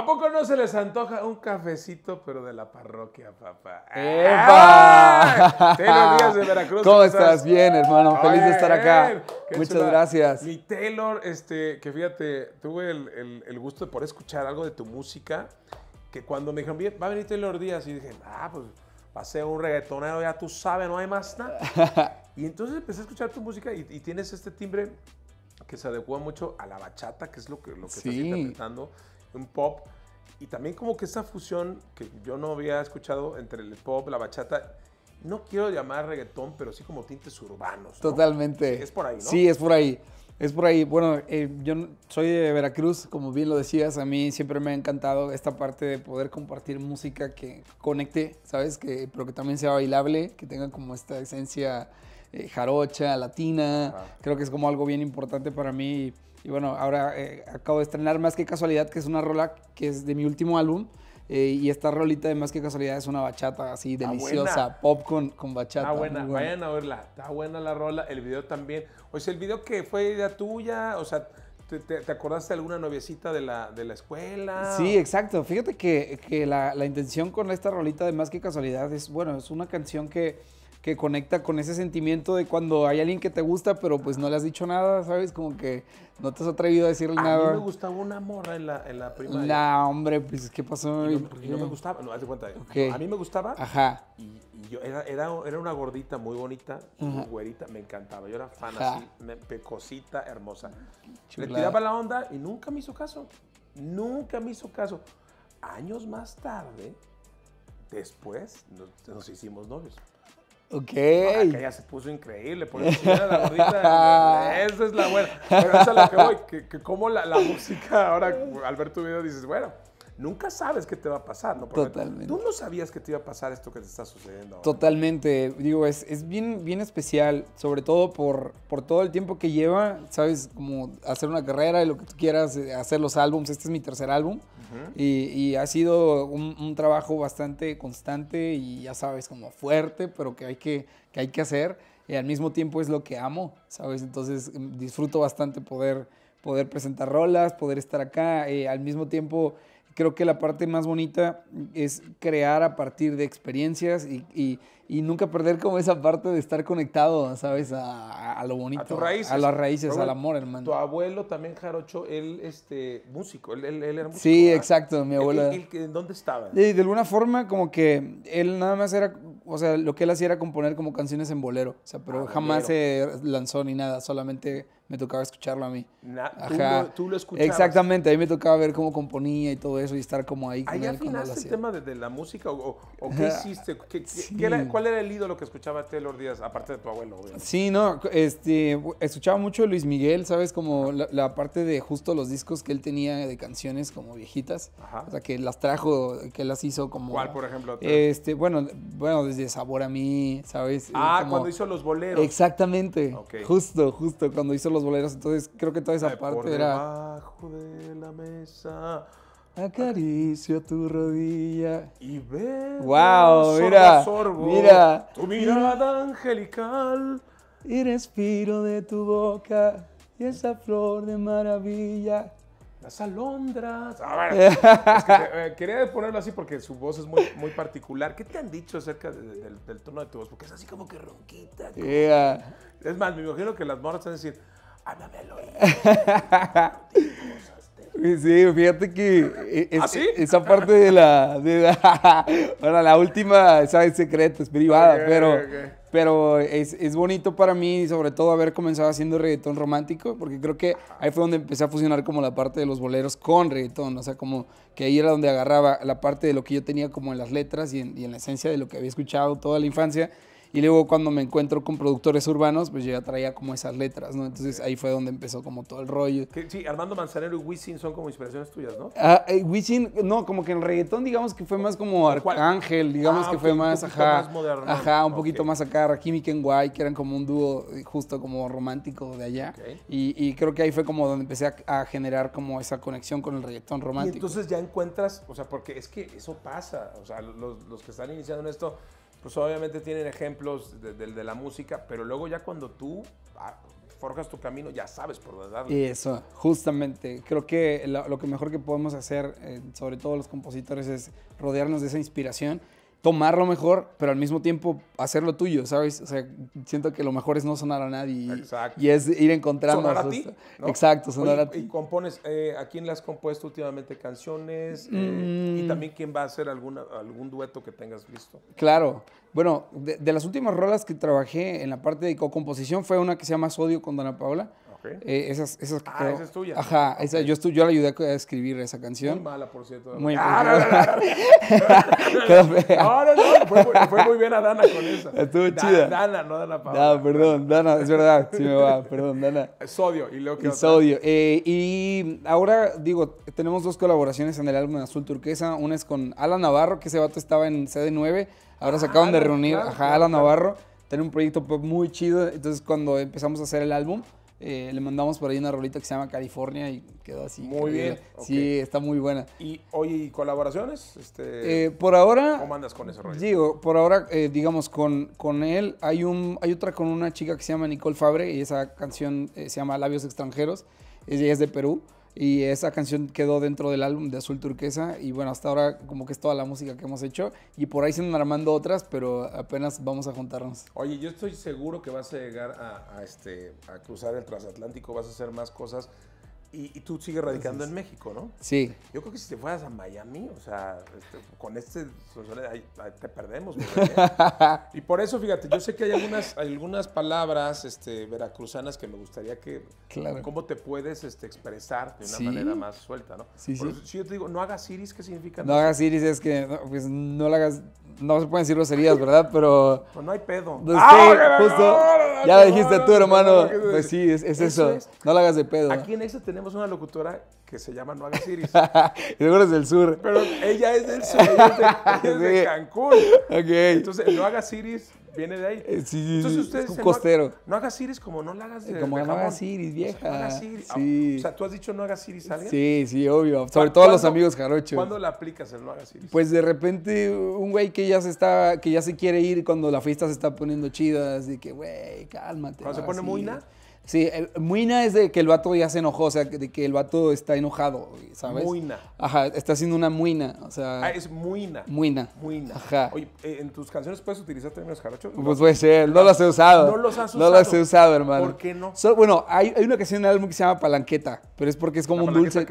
¿A poco no se les antoja un cafecito, pero de la parroquia, papá? ¡Epa! Taylor Díaz de Veracruz. ¿Cómo estás? Bien, hermano. Feliz de estar acá. Muchas gracias. Mi Taylor, este, que fíjate, tuve el, gusto de poder escuchar algo de tu música, que cuando me dijeron, va a venir Taylor Díaz, y dije, ah, pues va a ser un reggaetonero, ya tú sabes, no hay más nada. y entonces empecé a escuchar tu música y, tienes este timbre que se adecua mucho a la bachata, que es lo que, lo que estás interpretando un pop. Y también como que esa fusión que yo no había escuchado entre el pop, la bachata, no quiero llamar reggaetón, pero sí como tintes urbanos. Totalmente. Es por ahí, ¿no? Sí, es por ahí. Es por ahí. Bueno, eh, yo soy de Veracruz, como bien lo decías, a mí siempre me ha encantado esta parte de poder compartir música que conecte, ¿sabes? Que, pero que también sea bailable, que tenga como esta esencia eh, jarocha, latina. Creo que es como algo bien importante para mí. Y bueno, ahora eh, acabo de estrenar Más que Casualidad, que es una rola que es de mi último álbum. Eh, y esta rolita de Más que Casualidad es una bachata así ah, deliciosa, pop con, bachata. Ah, está buena, vayan a verla. Está buena la rola, el video también. O sea, el video que fue idea tuya, o sea, ¿Te, acordaste de alguna noviecita de la, de la escuela? Sí, exacto. Fíjate que, la, la, intención con esta rolita de Más que Casualidad es, bueno, es una canción que que conecta con ese sentimiento de cuando hay alguien que te gusta, pero pues no le has dicho nada, ¿sabes? Como que no te has atrevido a decirle nada. A mí me gustaba una morra en la, en la primaria. La, hombre, pues, ¿qué pasó? Y no, porque no me gustaba, no, haz de cuenta. A mí me gustaba. Ajá. Y, yo era, era, era, una gordita muy bonita, muy güerita, me encantaba. Yo era fan así, pecosita, hermosa. Le tiraba la onda y nunca me hizo caso. Nunca me hizo caso. Años más tarde, después, nos hicimos novios. Ok. ya se puso increíble. Por eso la gordita. esa es la buena. Pero esa es la que voy. Que, como la, la, música, ahora al ver tu video dices, bueno, nunca sabes qué te va a pasar, ¿no? Totalmente. Tú no sabías que te iba a pasar esto que te está sucediendo. Ahora. Totalmente. Digo, es, es bien, bien especial, sobre todo por, por todo el tiempo que lleva, ¿sabes? Como hacer una carrera y lo que tú quieras, eh, hacer los álbums. Este es mi tercer álbum y, ha sido un, trabajo bastante constante y ya sabes, como fuerte, pero que hay que, hay que hacer. Y al mismo tiempo es lo que amo, ¿sabes? Entonces mm, disfruto bastante poder, poder presentar rolas, poder estar acá. Eh, al mismo tiempo creo que la parte más bonita es crear a partir de experiencias y, nunca perder como esa parte de estar conectado, ¿sabes? A, lo bonito. A tus raíces. A las raíces, al amor, hermano. Tu abuelo también, Jarocho, él este, músico, él, él, era músico. Sí, exacto, mi abuelo. ¿Y dónde estaba? De, alguna forma, como que él nada más era, o sea, lo que él hacía era componer como canciones en bolero, o sea, pero ah, jamás se lanzó ni nada, solamente me tocaba escucharlo a mí. tú, lo, escuchabas. Exactamente, a mí me tocaba ver cómo componía y todo eso y estar como ahí. ¿Ahí afinaste el tema de, la música o, qué hiciste? ¿Cuál era el ídolo que escuchaba Taylor Díaz, aparte de tu abuelo? Obviamente? Sí, no, este, escuchaba mucho Luis Miguel, ¿sabes? Como la, parte de justo los discos que él tenía de canciones como viejitas, Ajá. o sea, que las trajo, que las hizo como... ¿Cuál, por ejemplo? Este, bueno, bueno, desde Sabor a mí, ¿sabes? Ah, cuando hizo los boleros. Exactamente, justo, justo, cuando hizo los boleros, entonces creo que toda esa parte por era. Debajo de la mesa. Acaricio tu rodilla. Y ve. ¡Wow! mira. mira. Tu mirada angelical. Y respiro de tu boca. Y esa flor de maravilla. Las alondras. A ah, ver, es que eh, quería ponerlo así porque su voz es muy, muy particular. ¿Qué te han dicho acerca del, tono de tu voz? Porque es así como que ronquita. Es más, me imagino que las moras están a Ah, sí, fíjate que eh, ¿Ah, esa parte de la, de la, la última, es secreta, es privada, pero, pero es, es, bonito para mí, sobre todo, haber comenzado haciendo reggaetón romántico, porque creo que ahí fue donde empecé a fusionar como la parte de los boleros con reggaetón, o sea, como que ahí era donde agarraba la parte de lo que yo tenía como en las letras y en, y en la esencia de lo que había escuchado toda la infancia y luego cuando me encuentro con productores urbanos, pues yo ya traía como esas letras, ¿no? Entonces ahí fue donde empezó como todo el rollo. Sí, Armando Manzanero y Wisin son como inspiraciones tuyas, ¿no? Ah, eh, Wisin, no, como que en reggaetón digamos que fue más como Arcángel, digamos ah, que fue más, ajá, ajá, un poquito más acá, Rakim y Guay, que eran como un dúo justo como romántico de allá. Y, creo que ahí fue como donde empecé a, generar como esa conexión con el reggaetón romántico. Y entonces ya encuentras, o sea, porque es que eso pasa, o sea, los, los que están iniciando en esto pues obviamente tienen ejemplos de, la música, pero luego ya cuando tú ah, forjas tu camino, ya sabes por dónde Y eso, justamente. Creo que lo, que mejor que podemos hacer, eh, sobre todo los compositores, es rodearnos de esa inspiración Tomar lo mejor, pero al mismo tiempo hacerlo tuyo, ¿sabes? O sea, siento que lo mejor es no sonar a nadie. Y, es ir encontrando. a ti. Exacto, sonar a ti. Y compones, eh, ¿a quién le has compuesto últimamente canciones? Eh, mm. Y también quién va a hacer alguna, algún dueto que tengas visto. Claro. Bueno, de, las últimas rolas que trabajé en la parte de co-composición fue una que se llama Sodio con Dona Paola. Eh, esas, esas ah, esa es tuya. Ajá, esa, yo, yo la ayudé a escribir esa canción. Muy mala, por cierto. Muy ah, no, no, no, fue, muy bien a Dana con esa. Estuvo chida. Dana, no Dana Paola. perdón, Dana, es verdad, sí me va, perdón, Dana. Sodio, y lo que... sodio. Eh, y ahora, digo, tenemos dos colaboraciones en el álbum Azul Turquesa. Una es con Alan Navarro, que ese vato estaba en CD9. Ahora se ah, acaban de reunir, ajá, Alan Navarro. Tiene un proyecto muy chido. Entonces, cuando empezamos a hacer el álbum... Eh, le mandamos por ahí una rolita que se llama California y quedó así. Muy bien. Sí, está muy buena. ¿Y hoy colaboraciones? Este, eh, por ahora. ¿Cómo andas con ese rollo? Digo, por ahora, eh, digamos, con, con él hay, un, hay otra con una chica que se llama Nicole Fabre y esa canción se llama Labios Extranjeros. Ella es de Perú. Y esa canción quedó dentro del álbum de Azul Turquesa. Y bueno, hasta ahora como que es toda la música que hemos hecho. Y por ahí se han armando otras, pero apenas vamos a juntarnos. Oye, yo estoy seguro que vas a llegar a, a este, cruzar el transatlántico, vas a hacer más cosas y, tú sigues radicando en México, ¿no? Sí. Yo creo que si te fueras a Miami, o sea, este, con este te perdemos. ¿eh? y por eso, fíjate, yo sé que hay algunas, palabras este, veracruzanas que me gustaría que... Claro. ¿Cómo te puedes este, expresar de una manera más suelta, no? Sí, por sí. si yo te digo, no hagas iris, ¿qué significa? No, hagas iris es que, no, pues, hagas... No se pueden decir heridas, ¿verdad? Pero... Pues no hay pedo. Pues, justo, ya dijiste tú, hermano. pues sí, es, eso. No lo hagas de pedo. Aquí en eso tenemos tenemos una locutora que se llama No Hagas y luego es del sur. Pero ella es del sur, es de, Cancún. Ok. Entonces, No Haga Iris viene de ahí. Eh, sí, sí, Entonces es un costero. No, Haga hagas como no la hagas eh, de Como no hagas vieja. O sea, Sí. O sea, ¿tú has dicho no Haga iris a alguien? Sí, sí, obvio. Sobre todo a los amigos jarochos. ¿Cuándo la aplicas el no Haga iris? Pues de repente un güey que ya se está, que ya se quiere ir cuando la fiesta se está poniendo chida, así que, güey, cálmate. Cuando se pone muy nada. Sí, Muina es de que el vato ya se enojó, o sea, de que el vato está enojado, ¿sabes? Muina. Ajá, está haciendo una muina, o sea... Ah, es muina. Muina. Muina. Ajá. Oye, eh, ¿en tus canciones puedes utilizar términos jarochos? Pues puede ser, no, los he usado. No los has usado. No los he usado, hermano. ¿Por qué no? bueno, hay, una canción en el álbum que se llama Palanqueta, pero es porque es como un ah, dulce.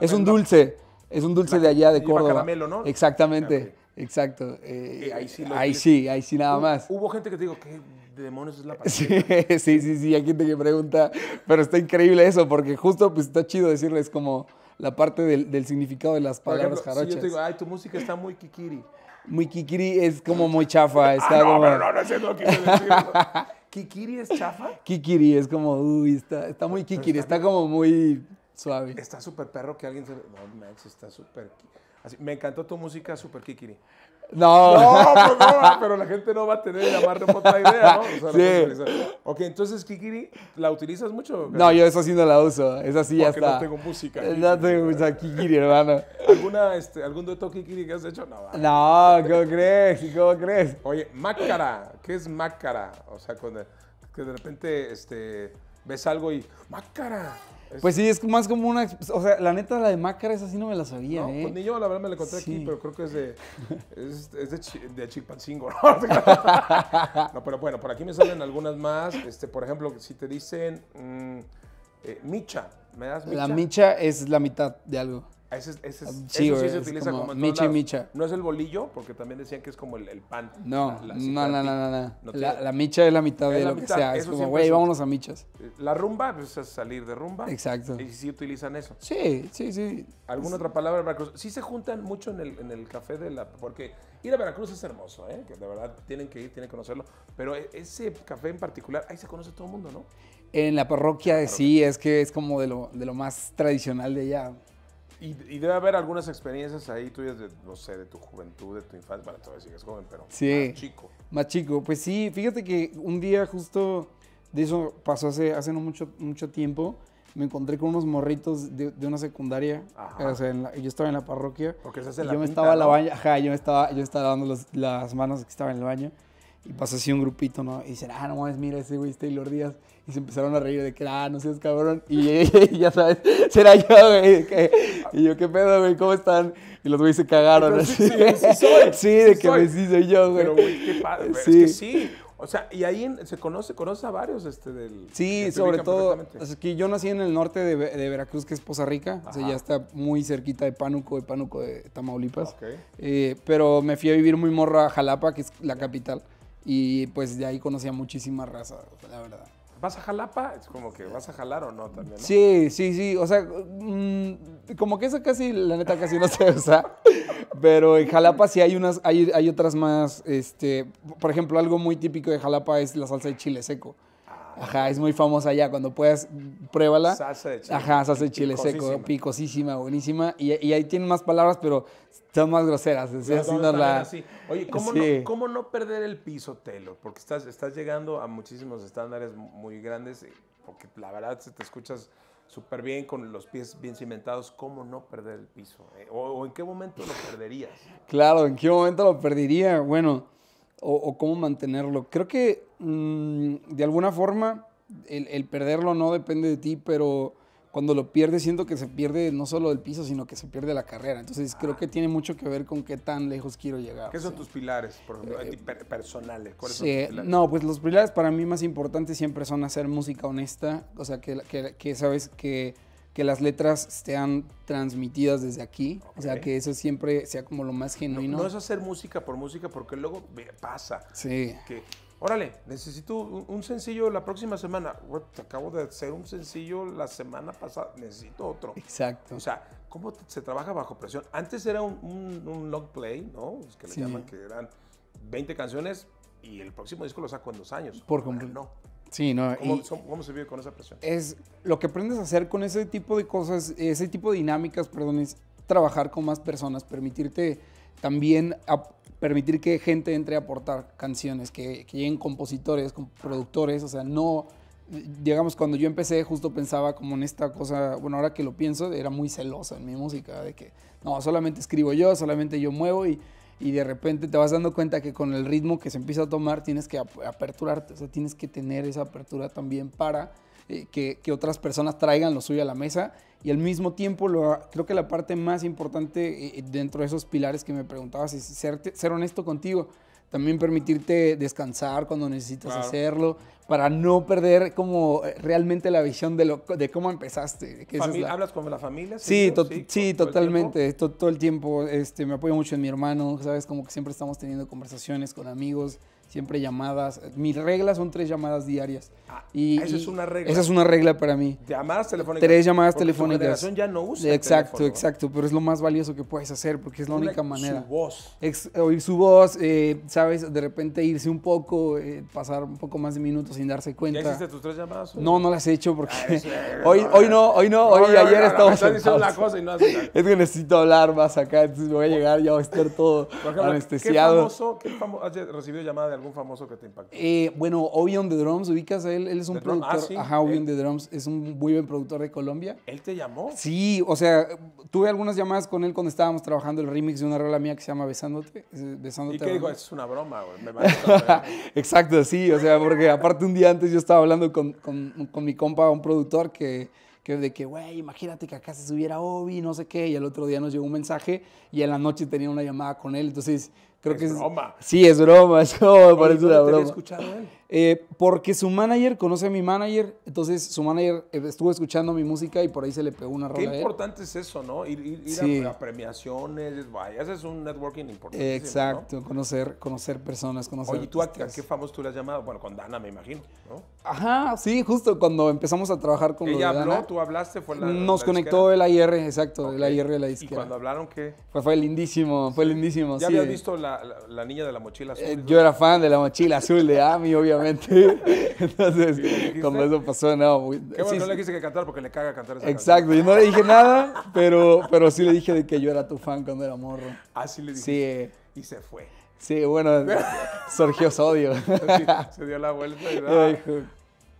Es, un dulce, es un dulce de allá, de Córdoba. caramelo, ¿no? Exactamente. Ah, exacto. Eh, eh, ahí, sí ahí, sí ahí sí, nada más. Hubo gente que te digo, que de demonios es la Sí, sí, sí, aquí hay que pregunta, pero está increíble eso, porque justo pues está chido decirles como la parte del, del significado de las palabras Si yo te digo, ay, tu música está muy kikiri. Muy kikiri es como muy chafa. Ah, está ah, no, no, no es lo que ¿Kikiri es chafa? Kikiri es como, uy, está, está muy kikiri, está, como muy suave. Está súper perro que alguien se... No, Max, está súper... me encantó tu música, súper kikiri. No. No, pues pero la gente no va a tener la más remota idea, ¿no? O sí. ok, entonces, Kikiri, ¿la utilizas mucho? No, yo esa sí no la uso. Esa sí Porque ya está. no tengo música. Eh, no tengo música Kikiri, hermano. ¿Alguna, este, ¿Algún dueto Kikiri que has hecho? No, no ¿cómo crees? ¿Cómo crees? Oye, mácara. ¿Qué es mácara? O sea, cuando, de repente este, ves algo y... ¡Mácara! Pues sí, es más como una. O sea, la neta, la de Macra es así no me la sabía, pues ¿eh? Pues ni yo, la verdad, me la encontré aquí, pero creo que es de. Es, de, de Chilpancingo, ¿no? no, pero bueno, por aquí me salen algunas más. Este, por ejemplo, si te dicen. Mmm, micha, ¿me das micha? La micha es la mitad de algo. Ah, eso sí se utiliza como, micha y micha. No es el bolillo, porque también decían que es como el, pan. No, no, no, no, no, la, micha es la mitad de la lo mitad. que sea. es como, güey, vámonos a michas. La rumba, pues es salir de rumba. Exacto. Y sí utilizan eso. Sí, sí, sí. ¿Alguna otra palabra de Veracruz? Sí se juntan mucho en el, café de la... Porque ir a Veracruz es hermoso, ¿eh? Que de verdad tienen que ir, tienen que conocerlo. Pero e, ese café en particular, ahí se conoce todo el mundo, ¿no? En la parroquia, la sí, es que es como de lo, de lo más tradicional de allá. Y, debe haber algunas experiencias ahí tuyas, de, no sé, de tu juventud, de tu infancia, bueno, todavía sigues joven, pero más chico. Más chico, pues sí, fíjate que un día justo de eso pasó hace, hace no mucho, mucho tiempo, me encontré con unos morritos de, una secundaria, yo estaba en la parroquia. Porque yo me estaba ¿no? la baña, yo estaba, yo estaba dando las manos que estaba en el baño. Y pasa así un grupito, ¿no? Y dicen, ah, no mames, mira ese güey, Taylor Díaz. Y se empezaron a reír de que, ah, no seas cabrón. Y, ya sabes, será yo, güey. Y yo, ¿qué pedo, güey? ¿Cómo están? Y los güeyes se cagaron. Así. Sí, sí, de que me sí soy yo, güey. Pero, güey, qué padre. Güey. Sí. Es que sí. O sea, y ahí se conoce, conoce a varios este, del... Sí, sobre todo, es que yo nací en el norte de, de Veracruz, que es Poza Rica, o sea, ya está muy cerquita de Pánuco, de Pánuco de Tamaulipas, eh, pero me fui a vivir muy morro a Jalapa, que es la capital, y pues de ahí conocía muchísima raza, la verdad. ¿Vas a Jalapa? Es como que vas a jalar o no también. Sí, sí, sí. O sea, mm, como que esa casi, la neta, casi no se usa. Pero en Jalapa sí hay unas, hay, hay otras más. Este, por ejemplo, algo muy típico de Jalapa es la salsa de chile seco. Ajá, es muy famosa ya, Cuando puedas, pruébala. Salsa de chile. Ajá, salsa de chile seco, picosísima, buenísima. Y, ahí tienen más palabras, pero son más groseras. Es, la... Oye, ¿cómo, no, perder el piso, Telo? Porque estás, estás llegando a muchísimos estándares muy grandes, eh, porque la verdad si te escuchas súper bien, con los pies bien cimentados, ¿cómo no perder el piso? Eh, ¿O, o en qué momento lo perderías? Claro, ¿en qué momento lo perdería? Bueno, o, cómo mantenerlo. Creo que mm, de alguna forma el, perderlo no depende de ti, pero cuando lo pierdes siento que se pierde no solo el piso, sino que se pierde la carrera. Entonces creo que tiene mucho que ver con qué tan lejos quiero llegar. ¿Qué son tus pilares, por ejemplo, eh, personales? No, pues los pilares para mí más importantes siempre son hacer música honesta, o sea, que, que sabes que que las letras sean transmitidas desde aquí. O sea, que eso siempre sea como lo más genuino. No, es hacer música por música, porque luego pasa. Sí. Que, órale, necesito un, sencillo la próxima semana. acabo de hacer un sencillo la semana pasada, necesito otro. Exacto. O sea, ¿cómo se trabaja bajo presión? Antes era un, long play, ¿no? que le llaman que eran 20 canciones y el próximo disco lo saco en dos años. Por completo. No. Sí, ¿Cómo, se vive con esa presión? Es lo que aprendes a hacer con ese tipo de cosas, ese tipo de dinámicas, perdón, es trabajar con más personas, permitirte también permitir que gente entre a aportar canciones, que, lleguen compositores, productores, o sea, no digamos, cuando yo empecé, justo pensaba como en esta cosa, bueno, ahora que lo pienso, era muy celoso en mi música, de que no, solamente escribo yo, solamente yo muevo y y de repente te vas dando cuenta que con el ritmo que se empieza a tomar tienes que aperturarte, o sea, tienes que tener esa apertura también para eh, que, otras personas traigan lo suyo a la mesa y al mismo tiempo lo, creo que la parte más importante eh, eh, dentro de esos pilares que me preguntabas es ser, ser honesto contigo, también permitirte descansar cuando necesitas hacerlo, para no perder como eh, realmente la visión de, lo, de cómo empezaste. Que ¿Hablas con la familia? Sí, sí, totalmente, todo, el tiempo. Este, me apoyo mucho en mi hermano, ¿sabes? Como que siempre estamos teniendo conversaciones con amigos siempre llamadas. Mis reglas son tres llamadas diarias. Ah, y, esa es una regla. Esa es una regla para mí. Llamadas telefónicas. Tres llamadas telefónicas. La ya no usa. Exacto, exacto. Pero es lo más valioso que puedes hacer porque es la única manera. Su voz. oír su voz, eh, sabes, de repente irse un poco, eh, pasar un poco más de minutos sin darse cuenta. ¿Ya hiciste tus tres llamadas? No, no las he hecho porque ah, hoy, hoy no, hoy no, hoy ayer estamos... Estás diciendo cosa y no Es que necesito hablar más acá, entonces me voy a llegar ya va a estar todo anestesiado. ¿Qué famoso, has recibido llamada famoso que te impactó? Eh, bueno, Obi on the Drums, ubicas a él, es un ah, productor. Ajá, the Drums es un muy buen productor de Colombia. ¿Él te llamó? Sí, o sea, tuve algunas llamadas con él cuando estábamos trabajando el remix de una regla mía que se llama Besándote. Besándote ¿Y qué Es una broma, Exacto, sí, o sea, porque aparte un día antes yo estaba hablando con, con, mi compa, un productor que que de que, güey, imagínate que acá se subiera Obi, no sé qué, y el otro día nos llegó un mensaje y en la noche tenía una llamada con él, entonces Creo es que es broma. Sí, es broma, es como parece una broma. Eh, porque su manager conoce a mi manager, entonces su manager eh, estuvo escuchando mi música y por ahí se le pegó una rola. Qué importante es eso, ¿no? Ir, a, premiaciones, vaya, es un networking importante. Exacto, conocer, conocer personas, conocer. Oye, ¿tú a, qué famoso tú le has llamado? Bueno, con Dana, me imagino, ¿no? Ajá, sí, justo cuando empezamos a trabajar con los lo habló, Dana, tú hablaste, fue la. Nos conectó el IR exacto, el IR de la izquierda. ¿Y cuando hablaron qué? fue lindísimo, fue lindísimo. Ya había visto la la, niña de la mochila azul. Eh, yo era fan de la mochila azul de AMI, obviamente. Entonces, cuando eso pasó, no. Muy, Qué bueno, no le quise que cantar porque le caga cantar esa Exacto, y yo no le dije nada, pero, pero sí le dije de que yo era tu fan cuando era morro. Ah, sí le dije. Sí. y se fue. Sí, bueno, surgió sodio. odio. se dio la vuelta y, ah,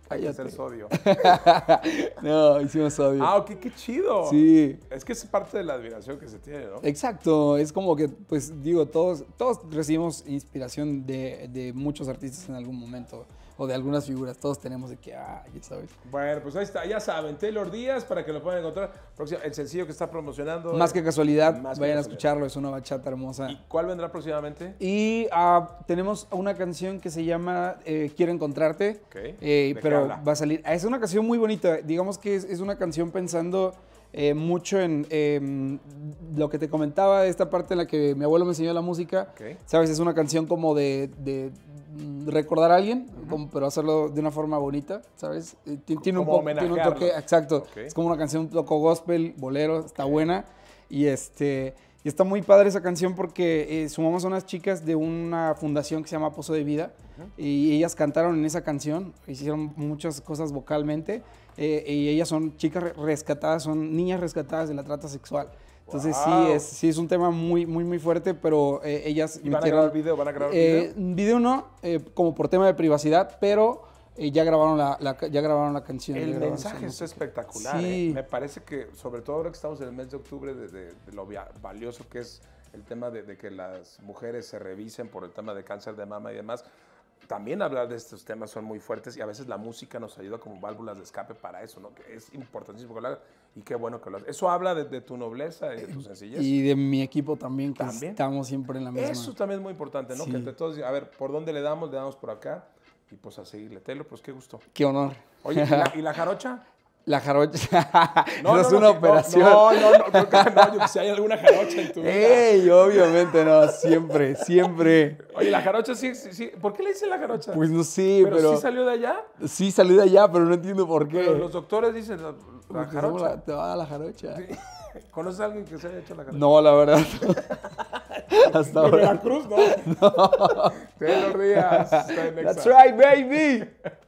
Hay que hacer sodio. no, hicimos sodio. Ah, qué chido. Sí. Es que es parte de la admiración que se tiene, ¿no? Exacto. Es como que, pues digo, todos, todos recibimos inspiración de, de muchos artistas en algún momento o de algunas figuras. Todos tenemos de que, sabes. Bueno, pues ahí está, ya saben, Taylor Díaz para que lo puedan encontrar. El sencillo que está promocionando. Más que casualidad, vayan a escucharlo, es una bachata hermosa. ¿Y cuál vendrá próximamente? Y ah, tenemos una canción que se llama eh, Quiero encontrarte, Ok. Eh, pero va a salir. Ah, es una canción muy bonita, digamos que es, una canción pensando... Eh, mucho en em, lo que te comentaba, esta parte en la que mi abuelo me enseñó la música. Ok. Sabes, es una canción como de, Mm, recordar a alguien, pero hacerlo de una forma bonita, ¿sabes? Eh, tiene, un, toque, exacto. Es como una canción, un poco gospel, bolero, está buena. Y este y está muy padre esa canción porque eh, sumamos a unas chicas de una fundación que se llama Pozo de Vida y ellas cantaron en esa canción, hicieron muchas cosas vocalmente eh, y ellas son chicas rescatadas, son niñas rescatadas de la trata sexual. Entonces sí, es, sí es un tema muy, muy, muy fuerte, pero eh, ellas... ¿Y van a grabar video? ¿Van a grabar el eh, video? video no, eh, como por tema de privacidad, pero ya, grabaron la, ya grabaron la canción. El mensaje es espectacular. Me parece que, sobre todo ahora que estamos en el mes de octubre, de, lo valioso que es el tema de, de, que las mujeres se revisen por el tema de cáncer de mama y demás, también hablar de estos temas son muy fuertes y a veces la música nos ayuda como válvulas de escape para eso, ¿no? Que es importantísimo que lo y qué bueno que lo hagas. Eso habla de, tu nobleza y de tu eh, sencillez. Y de mi equipo también, que estamos siempre en la misma. Eso también es muy importante, ¿no? Que entre todos, a ver, ¿por dónde le damos? Le damos por acá y pues a seguirle. Telo, pues qué gusto. Qué honor. Oye, y la jarocha? La jarocha. no, es una operación. No, no, no, si hay alguna jarocha en tu vida. ¡Ey! Obviamente no, siempre, siempre. Oye, la jarocha sí, sí. ¿Por qué le dicen la jarocha? Pues no sé, pero. sí salió de allá? Sí salió de allá, pero no entiendo por qué. los doctores dicen la, pues jarocha. te va a dar la jarocha. ¿Conoces a alguien que se haya hecho la jarocha? No, la verdad. Hasta ahora. Veracruz, no. no. Te lo rías. That's right, baby.